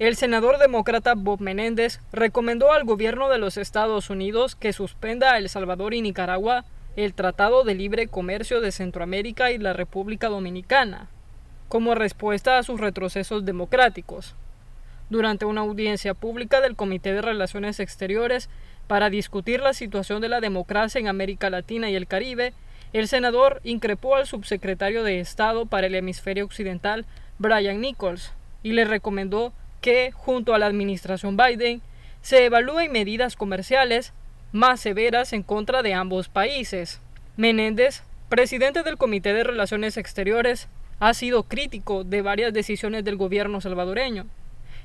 El senador demócrata Bob Menéndez recomendó al gobierno de los Estados Unidos que suspenda a El Salvador y Nicaragua el Tratado de Libre Comercio de Centroamérica y la República Dominicana, como respuesta a sus retrocesos democráticos. Durante una audiencia pública del Comité de Relaciones Exteriores para discutir la situación de la democracia en América Latina y el Caribe, el senador increpó al subsecretario de Estado para el hemisferio occidental, Brian Nichols, y le recomendó que, junto a la administración Biden, se evalúen medidas comerciales más severas en contra de ambos países. Menéndez, presidente del Comité de Relaciones Exteriores, ha sido crítico de varias decisiones del gobierno salvadoreño,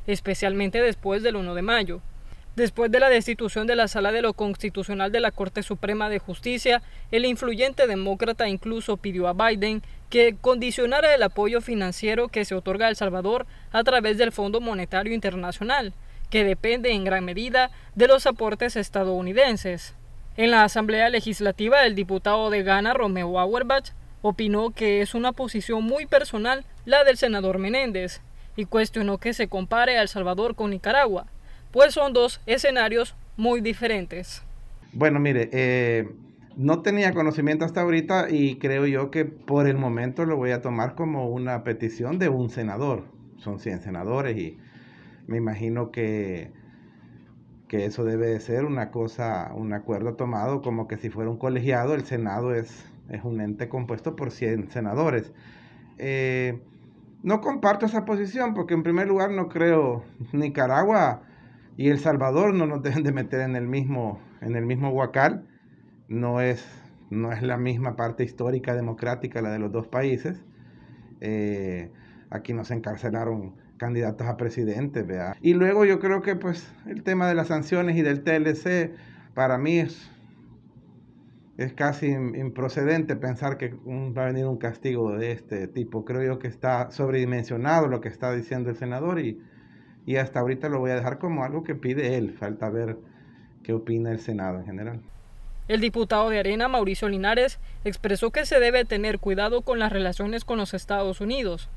especialmente después del 1 de mayo, Después de la destitución de la Sala de lo Constitucional de la Corte Suprema de Justicia, el influyente demócrata incluso pidió a Biden que condicionara el apoyo financiero que se otorga a El Salvador a través del Fondo Monetario Internacional, que depende en gran medida de los aportes estadounidenses. En la Asamblea Legislativa, el diputado de Ghana, Romeo Auerbach, opinó que es una posición muy personal la del senador Menéndez y cuestionó que se compare a El Salvador con Nicaragua, pues son dos escenarios muy diferentes. Bueno, mire, eh, no tenía conocimiento hasta ahorita y creo yo que por el momento lo voy a tomar como una petición de un senador. Son 100 senadores y me imagino que, que eso debe de ser una cosa, un acuerdo tomado como que si fuera un colegiado, el Senado es, es un ente compuesto por 100 senadores. Eh, no comparto esa posición porque en primer lugar no creo Nicaragua y El Salvador no nos deben de meter en el mismo, en el mismo huacal, no es, no es la misma parte histórica democrática la de los dos países. Eh, aquí nos encarcelaron candidatos a presidente, Y luego yo creo que pues el tema de las sanciones y del TLC para mí es, es casi improcedente pensar que va a venir un castigo de este tipo. Creo yo que está sobredimensionado lo que está diciendo el senador y y hasta ahorita lo voy a dejar como algo que pide él. Falta ver qué opina el Senado en general. El diputado de Arena, Mauricio Linares, expresó que se debe tener cuidado con las relaciones con los Estados Unidos.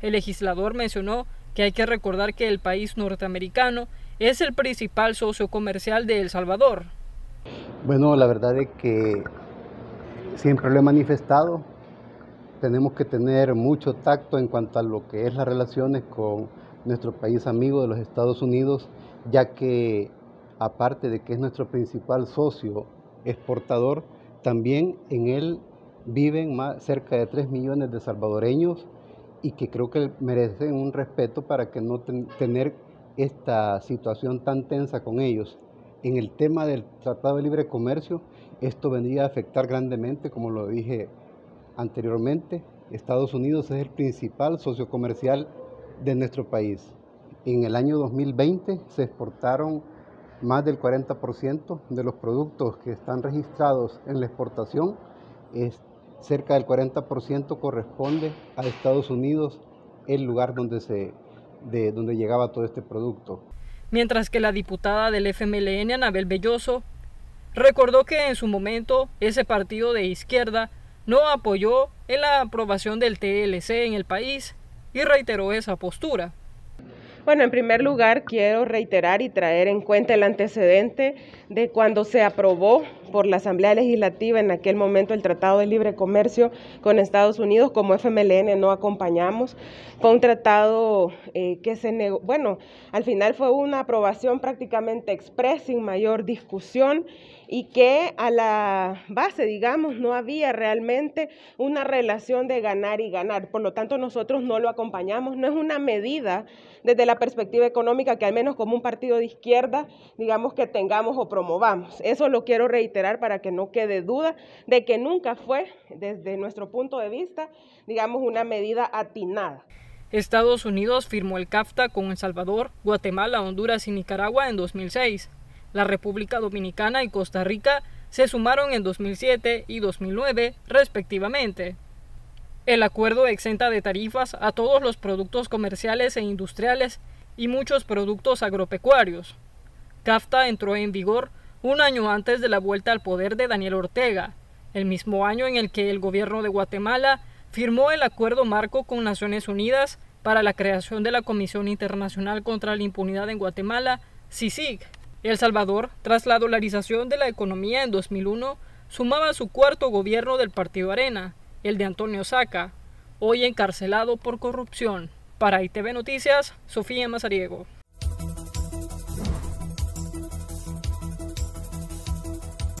El legislador mencionó que hay que recordar que el país norteamericano es el principal socio comercial de El Salvador. Bueno, la verdad es que siempre lo he manifestado, tenemos que tener mucho tacto en cuanto a lo que es las relaciones con nuestro país amigo de los Estados Unidos, ya que aparte de que es nuestro principal socio exportador, también en él viven más, cerca de 3 millones de salvadoreños y que creo que merecen un respeto para que no tener esta situación tan tensa con ellos. En el tema del Tratado de Libre Comercio, esto vendría a afectar grandemente, como lo dije anteriormente, Estados Unidos es el principal socio comercial de nuestro país. En el año 2020 se exportaron más del 40% de los productos que están registrados en la exportación. Es, cerca del 40% corresponde a Estados Unidos, el lugar donde, se, de, donde llegaba todo este producto. Mientras que la diputada del FMLN, Anabel Belloso, recordó que en su momento ese partido de izquierda no apoyó la aprobación del TLC en el país y reiteró esa postura. Bueno, en primer lugar quiero reiterar y traer en cuenta el antecedente de cuando se aprobó por la Asamblea Legislativa en aquel momento el Tratado de Libre Comercio con Estados Unidos, como FMLN no acompañamos. Fue un tratado eh, que se bueno, al final fue una aprobación prácticamente expresa, sin mayor discusión, y que a la base, digamos, no había realmente una relación de ganar y ganar. Por lo tanto, nosotros no lo acompañamos, no es una medida desde la perspectiva económica que al menos como un partido de izquierda, digamos que tengamos o promovamos. Eso lo quiero reiterar para que no quede duda de que nunca fue, desde nuestro punto de vista, digamos, una medida atinada. Estados Unidos firmó el CAFTA con El Salvador, Guatemala, Honduras y Nicaragua en 2006. La República Dominicana y Costa Rica se sumaron en 2007 y 2009, respectivamente. El acuerdo exenta de tarifas a todos los productos comerciales e industriales y muchos productos agropecuarios. CAFTA entró en vigor un año antes de la vuelta al poder de Daniel Ortega, el mismo año en el que el gobierno de Guatemala firmó el acuerdo marco con Naciones Unidas para la creación de la Comisión Internacional contra la Impunidad en Guatemala, CICIG. El Salvador, tras la dolarización de la economía en 2001, sumaba su cuarto gobierno del Partido Arena, el de Antonio Saca, hoy encarcelado por corrupción. Para ITV Noticias, Sofía Mazariego.